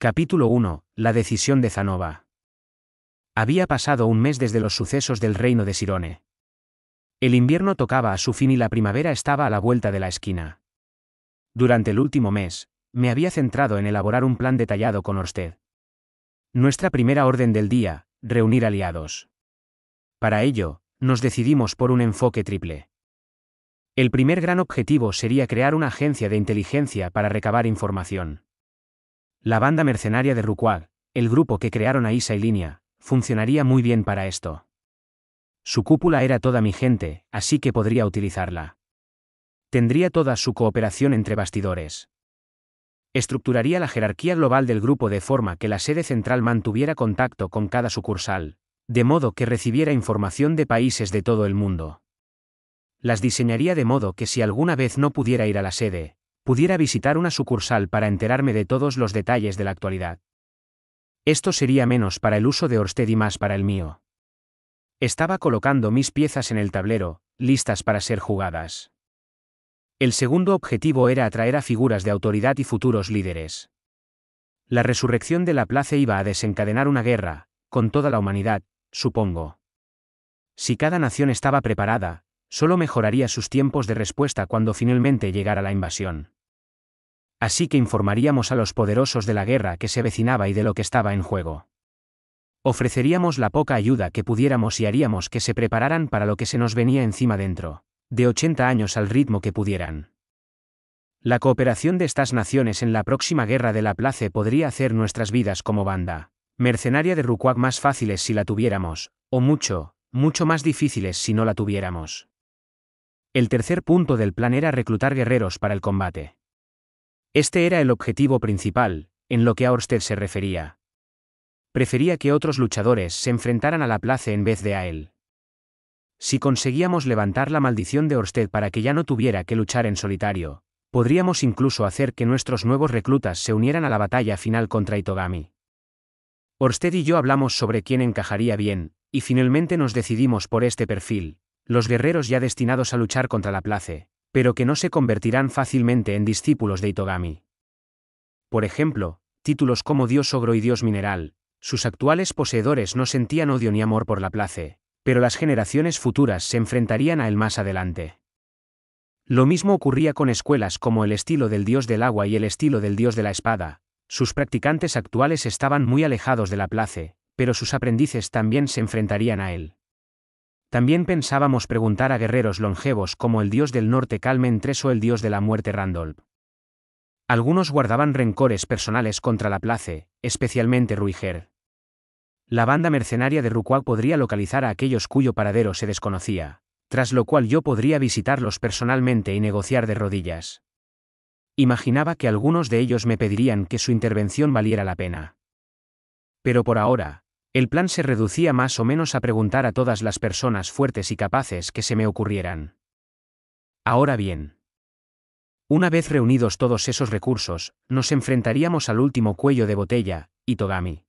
Capítulo 1. La decisión de Zanova. Había pasado un mes desde los sucesos del reino de Sirone. El invierno tocaba a su fin y la primavera estaba a la vuelta de la esquina. Durante el último mes, me había centrado en elaborar un plan detallado con Orsted. Nuestra primera orden del día, reunir aliados. Para ello, nos decidimos por un enfoque triple. El primer gran objetivo sería crear una agencia de inteligencia para recabar información. La banda mercenaria de Rukwag, el grupo que crearon a Isa y Línea, funcionaría muy bien para esto. Su cúpula era toda mi gente, así que podría utilizarla. Tendría toda su cooperación entre bastidores. Estructuraría la jerarquía global del grupo de forma que la sede central mantuviera contacto con cada sucursal, de modo que recibiera información de países de todo el mundo. Las diseñaría de modo que si alguna vez no pudiera ir a la sede, pudiera visitar una sucursal para enterarme de todos los detalles de la actualidad. Esto sería menos para el uso de Orsted y más para el mío. Estaba colocando mis piezas en el tablero, listas para ser jugadas. El segundo objetivo era atraer a figuras de autoridad y futuros líderes. La resurrección de la plaza iba a desencadenar una guerra, con toda la humanidad, supongo. Si cada nación estaba preparada, solo mejoraría sus tiempos de respuesta cuando finalmente llegara la invasión así que informaríamos a los poderosos de la guerra que se vecinaba y de lo que estaba en juego. Ofreceríamos la poca ayuda que pudiéramos y haríamos que se prepararan para lo que se nos venía encima dentro, de 80 años al ritmo que pudieran. La cooperación de estas naciones en la próxima guerra de la place podría hacer nuestras vidas como banda, mercenaria de Rukwak más fáciles si la tuviéramos, o mucho, mucho más difíciles si no la tuviéramos. El tercer punto del plan era reclutar guerreros para el combate. Este era el objetivo principal, en lo que a Orsted se refería. Prefería que otros luchadores se enfrentaran a la place en vez de a él. Si conseguíamos levantar la maldición de Orsted para que ya no tuviera que luchar en solitario, podríamos incluso hacer que nuestros nuevos reclutas se unieran a la batalla final contra Itogami. Orsted y yo hablamos sobre quién encajaría bien, y finalmente nos decidimos por este perfil, los guerreros ya destinados a luchar contra la place, pero que no se convertirán fácilmente en discípulos de Itogami. Por ejemplo, títulos como Dios Ogro y Dios Mineral, sus actuales poseedores no sentían odio ni amor por la place, pero las generaciones futuras se enfrentarían a él más adelante. Lo mismo ocurría con escuelas como el estilo del dios del agua y el estilo del dios de la espada. Sus practicantes actuales estaban muy alejados de la place, pero sus aprendices también se enfrentarían a él. También pensábamos preguntar a guerreros longevos como el dios del norte Calmen III o el dios de la muerte Randolph. Algunos guardaban rencores personales contra la place, especialmente Ruiger. La banda mercenaria de Rukwak podría localizar a aquellos cuyo paradero se desconocía, tras lo cual yo podría visitarlos personalmente y negociar de rodillas. Imaginaba que algunos de ellos me pedirían que su intervención valiera la pena. Pero por ahora, el plan se reducía más o menos a preguntar a todas las personas fuertes y capaces que se me ocurrieran. Ahora bien. Una vez reunidos todos esos recursos, nos enfrentaríamos al último cuello de botella, Itogami.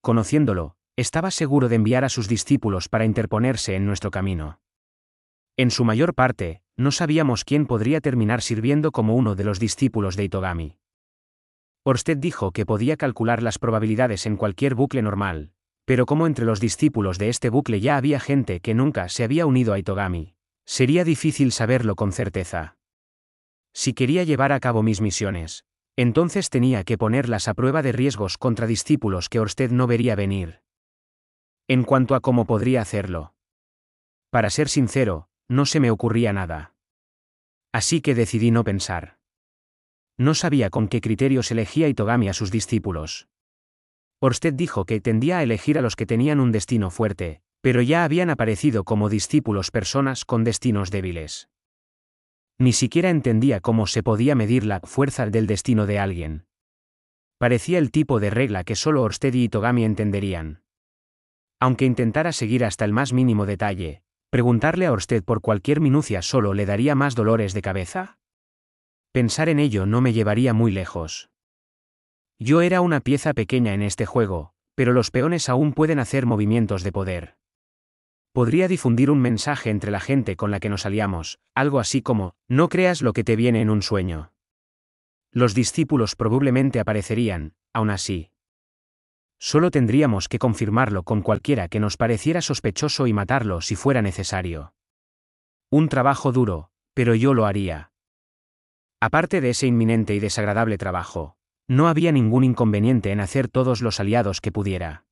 Conociéndolo, estaba seguro de enviar a sus discípulos para interponerse en nuestro camino. En su mayor parte, no sabíamos quién podría terminar sirviendo como uno de los discípulos de Itogami. Orsted dijo que podía calcular las probabilidades en cualquier bucle normal, pero como entre los discípulos de este bucle ya había gente que nunca se había unido a Itogami, sería difícil saberlo con certeza. Si quería llevar a cabo mis misiones, entonces tenía que ponerlas a prueba de riesgos contra discípulos que Orsted no vería venir. En cuanto a cómo podría hacerlo. Para ser sincero, no se me ocurría nada. Así que decidí no pensar. No sabía con qué criterios elegía Itogami a sus discípulos. Orsted dijo que tendía a elegir a los que tenían un destino fuerte, pero ya habían aparecido como discípulos personas con destinos débiles. Ni siquiera entendía cómo se podía medir la fuerza del destino de alguien. Parecía el tipo de regla que solo Orsted y Itogami entenderían. Aunque intentara seguir hasta el más mínimo detalle, preguntarle a Orsted por cualquier minucia solo le daría más dolores de cabeza. Pensar en ello no me llevaría muy lejos. Yo era una pieza pequeña en este juego, pero los peones aún pueden hacer movimientos de poder. Podría difundir un mensaje entre la gente con la que nos aliamos, algo así como, no creas lo que te viene en un sueño. Los discípulos probablemente aparecerían, aún así. Solo tendríamos que confirmarlo con cualquiera que nos pareciera sospechoso y matarlo si fuera necesario. Un trabajo duro, pero yo lo haría. Aparte de ese inminente y desagradable trabajo, no había ningún inconveniente en hacer todos los aliados que pudiera.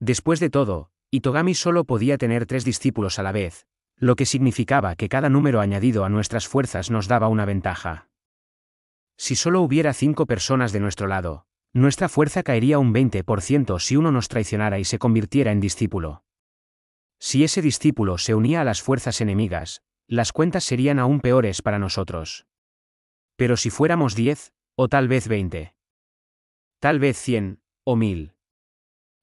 Después de todo, Itogami solo podía tener tres discípulos a la vez, lo que significaba que cada número añadido a nuestras fuerzas nos daba una ventaja. Si solo hubiera cinco personas de nuestro lado, nuestra fuerza caería un 20% si uno nos traicionara y se convirtiera en discípulo. Si ese discípulo se unía a las fuerzas enemigas, las cuentas serían aún peores para nosotros. Pero si fuéramos diez, o tal vez veinte. Tal vez cien, o mil.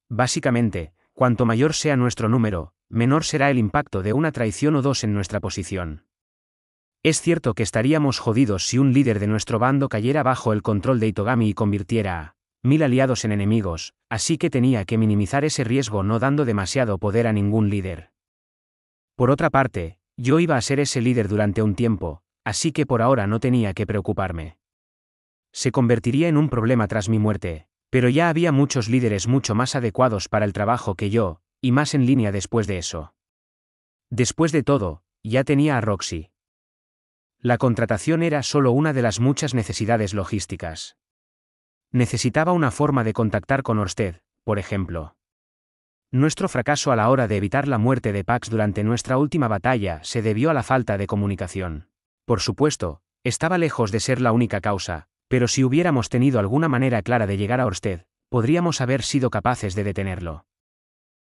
Básicamente, cuanto mayor sea nuestro número, menor será el impacto de una traición o dos en nuestra posición. Es cierto que estaríamos jodidos si un líder de nuestro bando cayera bajo el control de Itogami y convirtiera a mil aliados en enemigos, así que tenía que minimizar ese riesgo no dando demasiado poder a ningún líder. Por otra parte, yo iba a ser ese líder durante un tiempo, así que por ahora no tenía que preocuparme. Se convertiría en un problema tras mi muerte, pero ya había muchos líderes mucho más adecuados para el trabajo que yo, y más en línea después de eso. Después de todo, ya tenía a Roxy. La contratación era solo una de las muchas necesidades logísticas. Necesitaba una forma de contactar con Orsted, por ejemplo. Nuestro fracaso a la hora de evitar la muerte de Pax durante nuestra última batalla se debió a la falta de comunicación. Por supuesto, estaba lejos de ser la única causa, pero si hubiéramos tenido alguna manera clara de llegar a usted, podríamos haber sido capaces de detenerlo.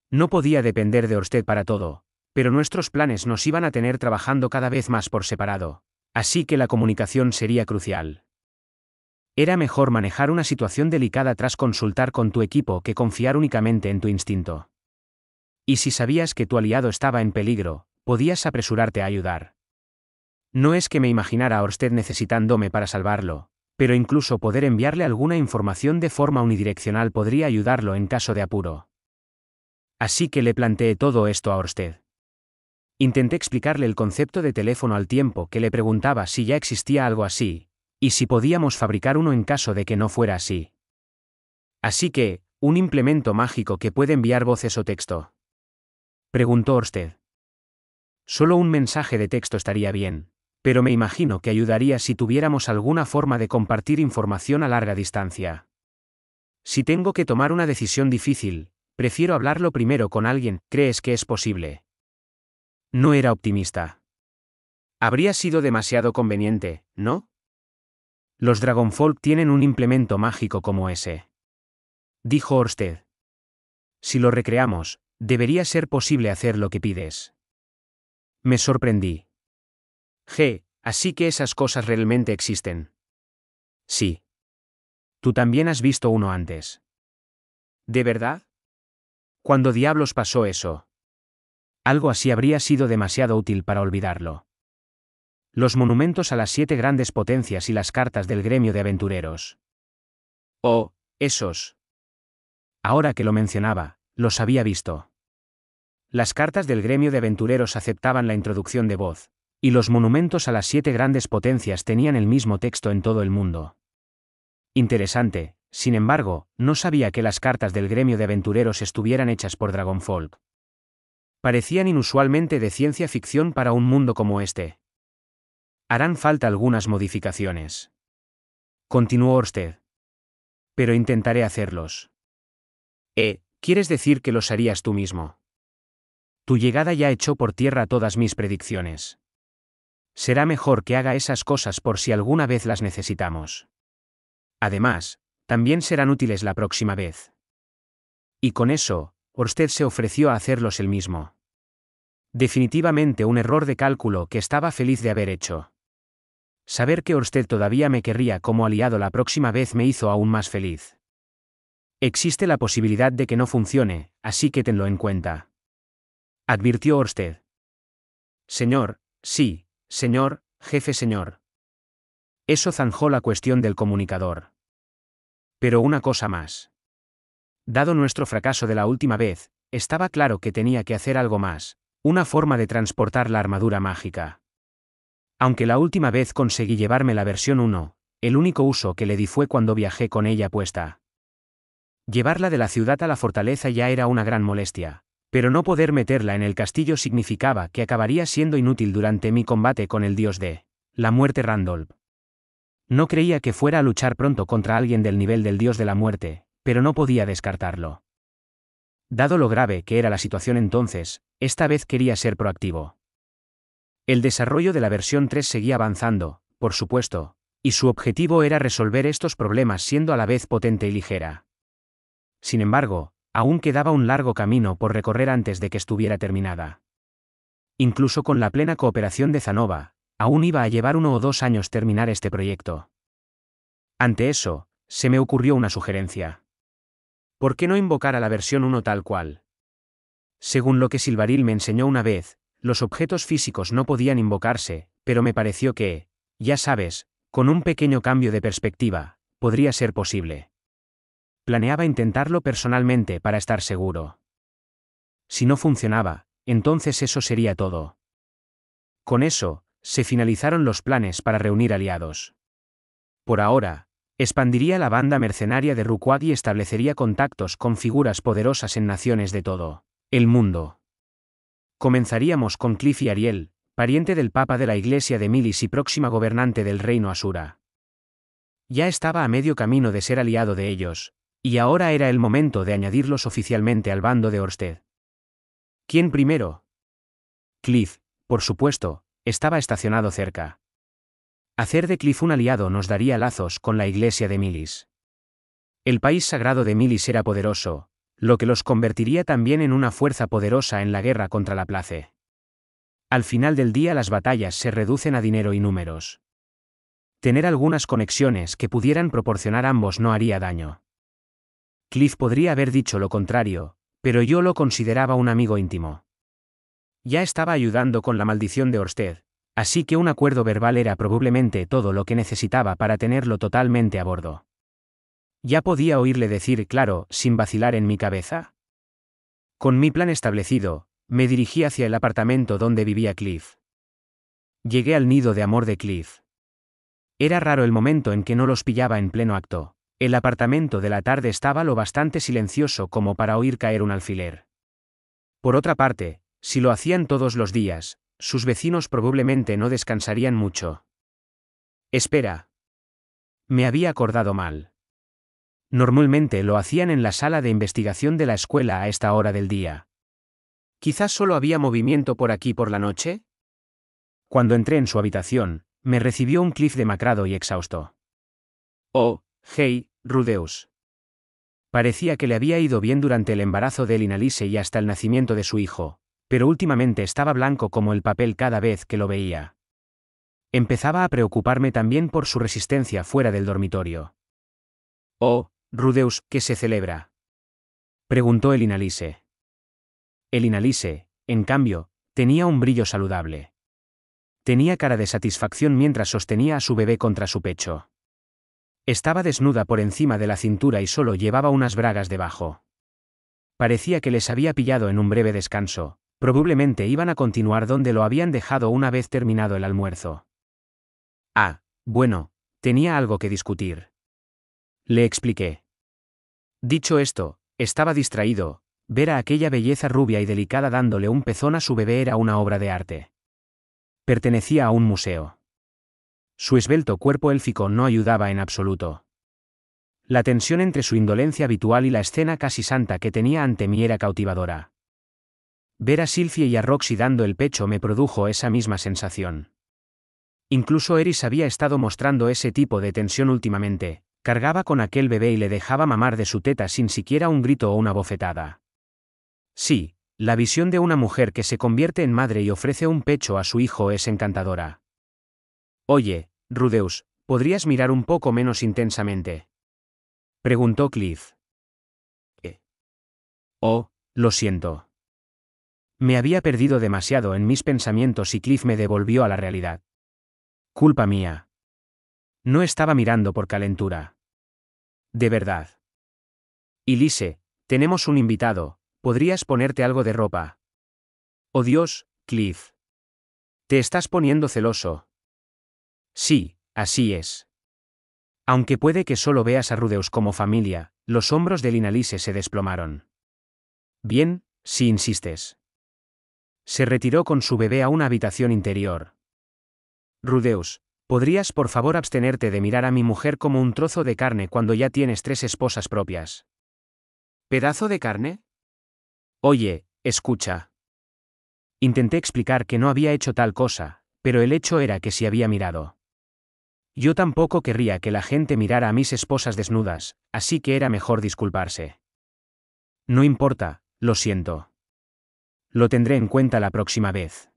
No podía depender de usted para todo, pero nuestros planes nos iban a tener trabajando cada vez más por separado, así que la comunicación sería crucial. Era mejor manejar una situación delicada tras consultar con tu equipo que confiar únicamente en tu instinto. Y si sabías que tu aliado estaba en peligro, podías apresurarte a ayudar. No es que me imaginara a usted necesitándome para salvarlo, pero incluso poder enviarle alguna información de forma unidireccional podría ayudarlo en caso de apuro. Así que le planteé todo esto a usted. Intenté explicarle el concepto de teléfono al tiempo que le preguntaba si ya existía algo así, y si podíamos fabricar uno en caso de que no fuera así. Así que, un implemento mágico que puede enviar voces o texto. Preguntó usted. Solo un mensaje de texto estaría bien, pero me imagino que ayudaría si tuviéramos alguna forma de compartir información a larga distancia. Si tengo que tomar una decisión difícil, prefiero hablarlo primero con alguien, ¿crees que es posible? No era optimista. Habría sido demasiado conveniente, ¿no? Los Dragonfolk tienen un implemento mágico como ese. Dijo Orsted. Si lo recreamos, debería ser posible hacer lo que pides. Me sorprendí. G. Así que esas cosas realmente existen. Sí. Tú también has visto uno antes. ¿De verdad? ¿Cuándo diablos pasó eso? Algo así habría sido demasiado útil para olvidarlo. Los monumentos a las siete grandes potencias y las cartas del gremio de aventureros. Oh, esos. Ahora que lo mencionaba, los había visto. Las cartas del gremio de aventureros aceptaban la introducción de voz, y los monumentos a las siete grandes potencias tenían el mismo texto en todo el mundo. Interesante, sin embargo, no sabía que las cartas del gremio de aventureros estuvieran hechas por Dragonfolk. Parecían inusualmente de ciencia ficción para un mundo como este. Harán falta algunas modificaciones. Continuó Orsted. Pero intentaré hacerlos. Eh, ¿quieres decir que los harías tú mismo? Tu llegada ya echó por tierra todas mis predicciones será mejor que haga esas cosas por si alguna vez las necesitamos. Además, también serán útiles la próxima vez. Y con eso, Orsted se ofreció a hacerlos él mismo. Definitivamente un error de cálculo que estaba feliz de haber hecho. Saber que usted todavía me querría como aliado la próxima vez me hizo aún más feliz. Existe la posibilidad de que no funcione, así que tenlo en cuenta. Advirtió Orsted. Señor, sí, Señor, jefe señor. Eso zanjó la cuestión del comunicador. Pero una cosa más. Dado nuestro fracaso de la última vez, estaba claro que tenía que hacer algo más, una forma de transportar la armadura mágica. Aunque la última vez conseguí llevarme la versión 1, el único uso que le di fue cuando viajé con ella puesta. Llevarla de la ciudad a la fortaleza ya era una gran molestia, pero no poder meterla en el castillo significaba que acabaría siendo inútil durante mi combate con el dios de la muerte Randolph. No creía que fuera a luchar pronto contra alguien del nivel del dios de la muerte, pero no podía descartarlo. Dado lo grave que era la situación entonces, esta vez quería ser proactivo. El desarrollo de la versión 3 seguía avanzando, por supuesto, y su objetivo era resolver estos problemas siendo a la vez potente y ligera. Sin embargo, Aún quedaba un largo camino por recorrer antes de que estuviera terminada. Incluso con la plena cooperación de Zanova, aún iba a llevar uno o dos años terminar este proyecto. Ante eso, se me ocurrió una sugerencia. ¿Por qué no invocar a la versión 1 tal cual? Según lo que Silvaril me enseñó una vez, los objetos físicos no podían invocarse, pero me pareció que, ya sabes, con un pequeño cambio de perspectiva, podría ser posible. Planeaba intentarlo personalmente para estar seguro. Si no funcionaba, entonces eso sería todo. Con eso, se finalizaron los planes para reunir aliados. Por ahora, expandiría la banda mercenaria de Rukwag y establecería contactos con figuras poderosas en naciones de todo el mundo. Comenzaríamos con Cliff y Ariel, pariente del Papa de la Iglesia de Milis y próxima gobernante del reino Asura. Ya estaba a medio camino de ser aliado de ellos, y ahora era el momento de añadirlos oficialmente al bando de Orsted. ¿Quién primero? Cliff, por supuesto, estaba estacionado cerca. Hacer de Cliff un aliado nos daría lazos con la iglesia de Milis. El país sagrado de Milis era poderoso, lo que los convertiría también en una fuerza poderosa en la guerra contra la place. Al final del día las batallas se reducen a dinero y números. Tener algunas conexiones que pudieran proporcionar ambos no haría daño. Cliff podría haber dicho lo contrario, pero yo lo consideraba un amigo íntimo. Ya estaba ayudando con la maldición de Orsted, así que un acuerdo verbal era probablemente todo lo que necesitaba para tenerlo totalmente a bordo. Ya podía oírle decir claro, sin vacilar en mi cabeza. Con mi plan establecido, me dirigí hacia el apartamento donde vivía Cliff. Llegué al nido de amor de Cliff. Era raro el momento en que no los pillaba en pleno acto. El apartamento de la tarde estaba lo bastante silencioso como para oír caer un alfiler. Por otra parte, si lo hacían todos los días, sus vecinos probablemente no descansarían mucho. Espera. Me había acordado mal. Normalmente lo hacían en la sala de investigación de la escuela a esta hora del día. Quizás solo había movimiento por aquí por la noche. Cuando entré en su habitación, me recibió un cliff demacrado y exhausto. Oh, Hey, Rudeus. Parecía que le había ido bien durante el embarazo de Elinalise y hasta el nacimiento de su hijo, pero últimamente estaba blanco como el papel cada vez que lo veía. Empezaba a preocuparme también por su resistencia fuera del dormitorio. Oh, Rudeus, ¿qué se celebra? preguntó Elinalise. Elinalise, en cambio, tenía un brillo saludable. Tenía cara de satisfacción mientras sostenía a su bebé contra su pecho. Estaba desnuda por encima de la cintura y solo llevaba unas bragas debajo. Parecía que les había pillado en un breve descanso, probablemente iban a continuar donde lo habían dejado una vez terminado el almuerzo. Ah, bueno, tenía algo que discutir. Le expliqué. Dicho esto, estaba distraído, ver a aquella belleza rubia y delicada dándole un pezón a su bebé era una obra de arte. Pertenecía a un museo. Su esbelto cuerpo élfico no ayudaba en absoluto. La tensión entre su indolencia habitual y la escena casi santa que tenía ante mí era cautivadora. Ver a Silfie y a Roxy dando el pecho me produjo esa misma sensación. Incluso Eris había estado mostrando ese tipo de tensión últimamente, cargaba con aquel bebé y le dejaba mamar de su teta sin siquiera un grito o una bofetada. Sí, la visión de una mujer que se convierte en madre y ofrece un pecho a su hijo es encantadora. Oye, Rudeus, ¿podrías mirar un poco menos intensamente? Preguntó Cliff. Eh. Oh, lo siento. Me había perdido demasiado en mis pensamientos y Cliff me devolvió a la realidad. Culpa mía. No estaba mirando por calentura. De verdad. Elise, tenemos un invitado, podrías ponerte algo de ropa. Oh Dios, Cliff. Te estás poniendo celoso. Sí, así es. Aunque puede que solo veas a Rudeus como familia, los hombros de Linalise se desplomaron. Bien, si insistes. Se retiró con su bebé a una habitación interior. Rudeus, ¿podrías por favor abstenerte de mirar a mi mujer como un trozo de carne cuando ya tienes tres esposas propias? ¿Pedazo de carne? Oye, escucha. Intenté explicar que no había hecho tal cosa, pero el hecho era que sí había mirado. Yo tampoco querría que la gente mirara a mis esposas desnudas, así que era mejor disculparse. No importa, lo siento. Lo tendré en cuenta la próxima vez.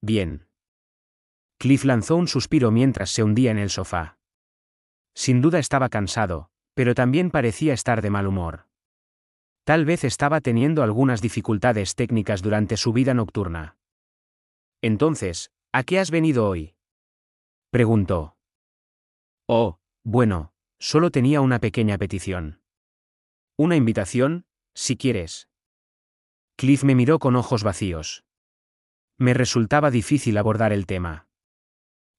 Bien. Cliff lanzó un suspiro mientras se hundía en el sofá. Sin duda estaba cansado, pero también parecía estar de mal humor. Tal vez estaba teniendo algunas dificultades técnicas durante su vida nocturna. Entonces, ¿a qué has venido hoy? preguntó. Oh, bueno, solo tenía una pequeña petición. Una invitación, si quieres. Cliff me miró con ojos vacíos. Me resultaba difícil abordar el tema.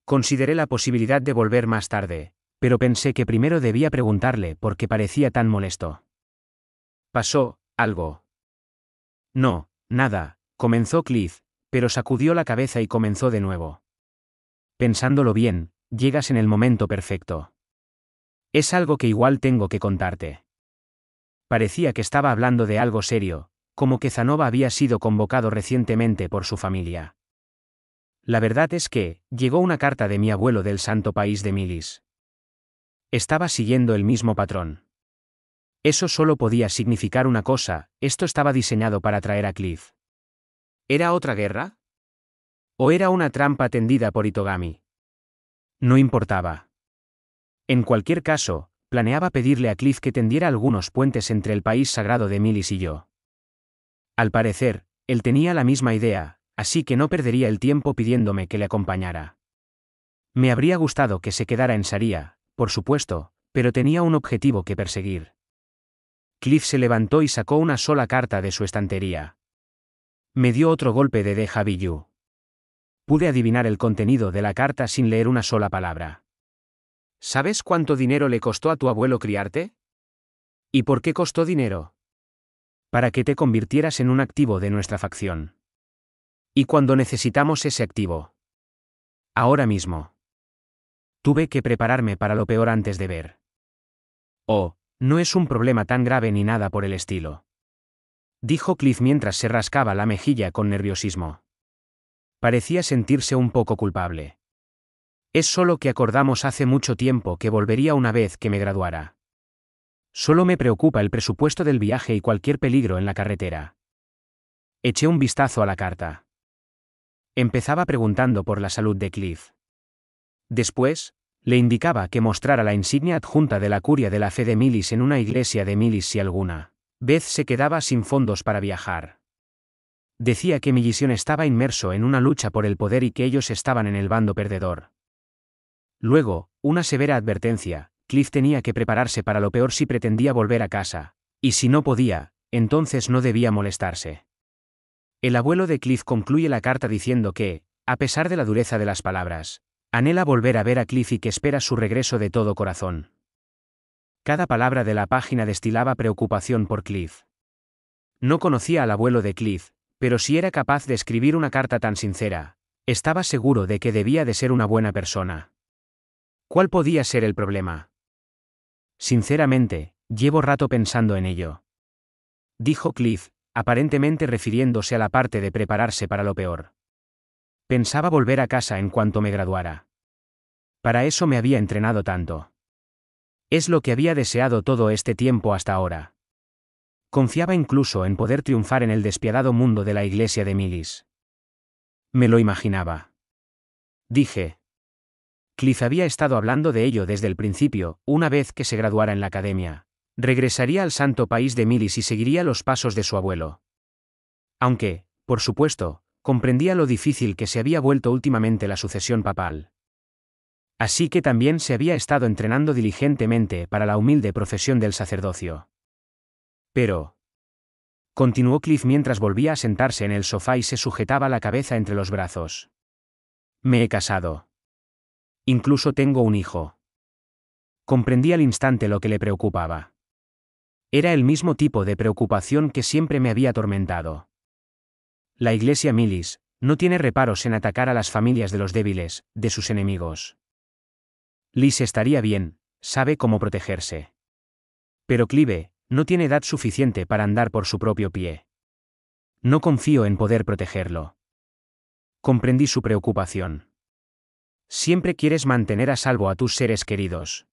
Consideré la posibilidad de volver más tarde, pero pensé que primero debía preguntarle por qué parecía tan molesto. Pasó, algo. No, nada, comenzó Cliff, pero sacudió la cabeza y comenzó de nuevo. Pensándolo bien, Llegas en el momento perfecto. Es algo que igual tengo que contarte. Parecía que estaba hablando de algo serio, como que Zanova había sido convocado recientemente por su familia. La verdad es que, llegó una carta de mi abuelo del santo país de Milis. Estaba siguiendo el mismo patrón. Eso solo podía significar una cosa, esto estaba diseñado para traer a Cliff. ¿Era otra guerra? ¿O era una trampa tendida por Itogami? No importaba. En cualquier caso, planeaba pedirle a Cliff que tendiera algunos puentes entre el país sagrado de Milis y yo. Al parecer, él tenía la misma idea, así que no perdería el tiempo pidiéndome que le acompañara. Me habría gustado que se quedara en Saría, por supuesto, pero tenía un objetivo que perseguir. Cliff se levantó y sacó una sola carta de su estantería. Me dio otro golpe de deja vu pude adivinar el contenido de la carta sin leer una sola palabra. ¿Sabes cuánto dinero le costó a tu abuelo criarte? ¿Y por qué costó dinero? Para que te convirtieras en un activo de nuestra facción. Y cuando necesitamos ese activo. Ahora mismo. Tuve que prepararme para lo peor antes de ver. Oh, no es un problema tan grave ni nada por el estilo. Dijo Cliff mientras se rascaba la mejilla con nerviosismo parecía sentirse un poco culpable. Es solo que acordamos hace mucho tiempo que volvería una vez que me graduara. Solo me preocupa el presupuesto del viaje y cualquier peligro en la carretera. Eché un vistazo a la carta. Empezaba preguntando por la salud de Cliff. Después, le indicaba que mostrara la insignia adjunta de la curia de la fe de Milis en una iglesia de Milis si alguna vez se quedaba sin fondos para viajar. Decía que mi estaba inmerso en una lucha por el poder y que ellos estaban en el bando perdedor. Luego, una severa advertencia, Cliff tenía que prepararse para lo peor si pretendía volver a casa, y si no podía, entonces no debía molestarse. El abuelo de Cliff concluye la carta diciendo que, a pesar de la dureza de las palabras, anhela volver a ver a Cliff y que espera su regreso de todo corazón. Cada palabra de la página destilaba preocupación por Cliff. No conocía al abuelo de Cliff, pero si era capaz de escribir una carta tan sincera, estaba seguro de que debía de ser una buena persona. ¿Cuál podía ser el problema? Sinceramente, llevo rato pensando en ello. Dijo Cliff, aparentemente refiriéndose a la parte de prepararse para lo peor. Pensaba volver a casa en cuanto me graduara. Para eso me había entrenado tanto. Es lo que había deseado todo este tiempo hasta ahora. Confiaba incluso en poder triunfar en el despiadado mundo de la iglesia de Milis. Me lo imaginaba. Dije. Cliff había estado hablando de ello desde el principio, una vez que se graduara en la academia. Regresaría al santo país de Milis y seguiría los pasos de su abuelo. Aunque, por supuesto, comprendía lo difícil que se había vuelto últimamente la sucesión papal. Así que también se había estado entrenando diligentemente para la humilde profesión del sacerdocio. Pero... Continuó Cliff mientras volvía a sentarse en el sofá y se sujetaba la cabeza entre los brazos. Me he casado. Incluso tengo un hijo. Comprendí al instante lo que le preocupaba. Era el mismo tipo de preocupación que siempre me había atormentado. La Iglesia Milis no tiene reparos en atacar a las familias de los débiles, de sus enemigos. Liz estaría bien, sabe cómo protegerse. Pero Clive, no tiene edad suficiente para andar por su propio pie. No confío en poder protegerlo. Comprendí su preocupación. Siempre quieres mantener a salvo a tus seres queridos.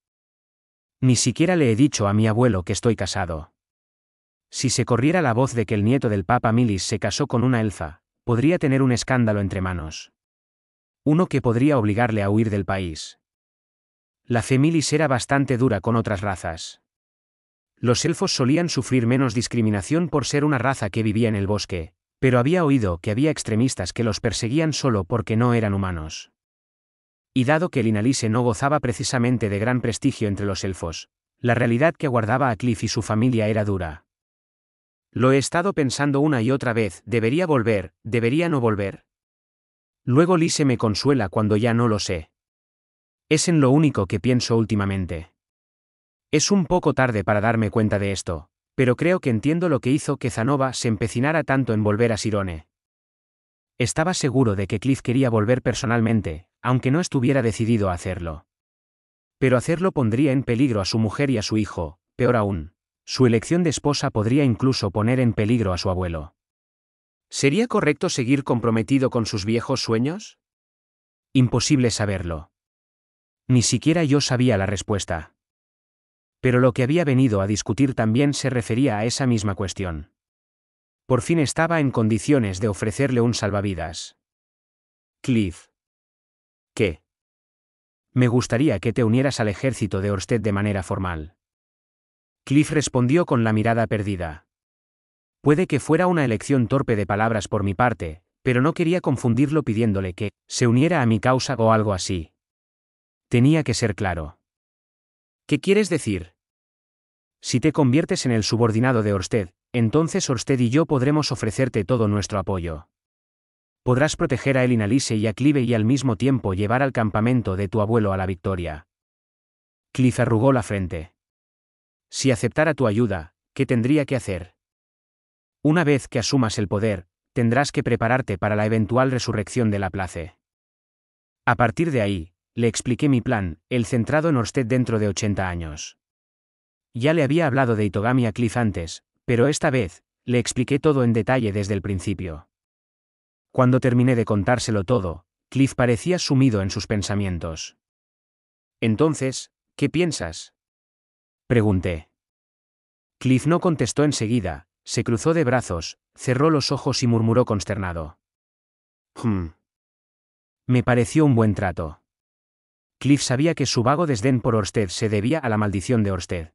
Ni siquiera le he dicho a mi abuelo que estoy casado. Si se corriera la voz de que el nieto del Papa Milis se casó con una elfa, podría tener un escándalo entre manos. Uno que podría obligarle a huir del país. La femilis era bastante dura con otras razas. Los elfos solían sufrir menos discriminación por ser una raza que vivía en el bosque, pero había oído que había extremistas que los perseguían solo porque no eran humanos. Y dado que el Inalise no gozaba precisamente de gran prestigio entre los elfos, la realidad que aguardaba a Cliff y su familia era dura. Lo he estado pensando una y otra vez, debería volver, debería no volver. Luego Lise me consuela cuando ya no lo sé. Es en lo único que pienso últimamente. Es un poco tarde para darme cuenta de esto, pero creo que entiendo lo que hizo que Zanova se empecinara tanto en volver a Sirone. Estaba seguro de que Cliff quería volver personalmente, aunque no estuviera decidido a hacerlo. Pero hacerlo pondría en peligro a su mujer y a su hijo, peor aún, su elección de esposa podría incluso poner en peligro a su abuelo. ¿Sería correcto seguir comprometido con sus viejos sueños? Imposible saberlo. Ni siquiera yo sabía la respuesta. Pero lo que había venido a discutir también se refería a esa misma cuestión. Por fin estaba en condiciones de ofrecerle un salvavidas. Cliff. ¿Qué? Me gustaría que te unieras al ejército de Orsted de manera formal. Cliff respondió con la mirada perdida. Puede que fuera una elección torpe de palabras por mi parte, pero no quería confundirlo pidiéndole que se uniera a mi causa o algo así. Tenía que ser claro. ¿Qué quieres decir? Si te conviertes en el subordinado de Orsted, entonces Orsted y yo podremos ofrecerte todo nuestro apoyo. Podrás proteger a Elinalise y a Clive y al mismo tiempo llevar al campamento de tu abuelo a la victoria. Cliff arrugó la frente. Si aceptara tu ayuda, ¿qué tendría que hacer? Una vez que asumas el poder, tendrás que prepararte para la eventual resurrección de la place. A partir de ahí, le expliqué mi plan, el centrado en Orsted dentro de 80 años. Ya le había hablado de Itogami a Cliff antes, pero esta vez, le expliqué todo en detalle desde el principio. Cuando terminé de contárselo todo, Cliff parecía sumido en sus pensamientos. Entonces, ¿qué piensas? Pregunté. Cliff no contestó enseguida, se cruzó de brazos, cerró los ojos y murmuró consternado. Hmm. Me pareció un buen trato. Cliff sabía que su vago desdén por Orsted se debía a la maldición de Orsted.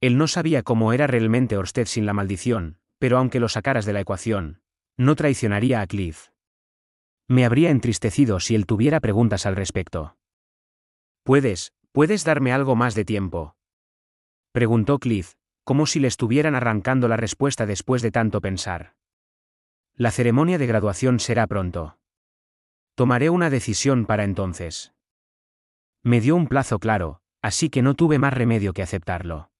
Él no sabía cómo era realmente Orsted sin la maldición, pero aunque lo sacaras de la ecuación, no traicionaría a Cliff. Me habría entristecido si él tuviera preguntas al respecto. Puedes, puedes darme algo más de tiempo. Preguntó Cliff, como si le estuvieran arrancando la respuesta después de tanto pensar. La ceremonia de graduación será pronto. Tomaré una decisión para entonces. Me dio un plazo claro, así que no tuve más remedio que aceptarlo.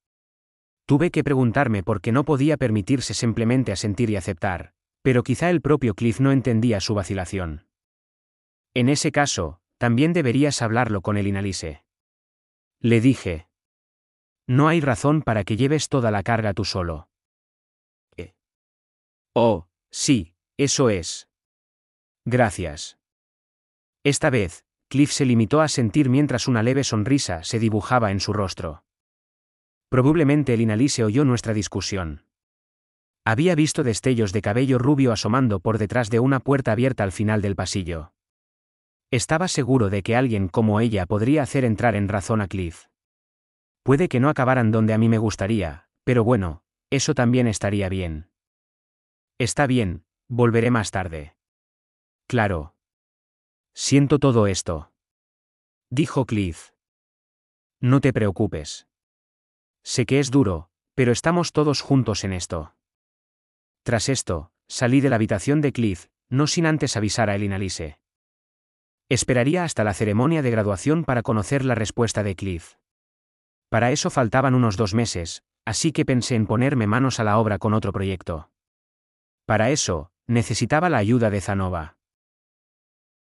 Tuve que preguntarme por qué no podía permitirse simplemente asentir y aceptar, pero quizá el propio Cliff no entendía su vacilación. En ese caso, también deberías hablarlo con el Inalise. Le dije. No hay razón para que lleves toda la carga tú solo. Eh". Oh, sí, eso es. Gracias. Esta vez, Cliff se limitó a sentir mientras una leve sonrisa se dibujaba en su rostro. Probablemente el inalí se oyó nuestra discusión. Había visto destellos de cabello rubio asomando por detrás de una puerta abierta al final del pasillo. Estaba seguro de que alguien como ella podría hacer entrar en razón a Cliff. Puede que no acabaran donde a mí me gustaría, pero bueno, eso también estaría bien. Está bien, volveré más tarde. Claro, Siento todo esto. Dijo Cliff. No te preocupes. Sé que es duro, pero estamos todos juntos en esto. Tras esto, salí de la habitación de Cliff, no sin antes avisar a Elinalise. Esperaría hasta la ceremonia de graduación para conocer la respuesta de Cliff. Para eso faltaban unos dos meses, así que pensé en ponerme manos a la obra con otro proyecto. Para eso, necesitaba la ayuda de Zanova.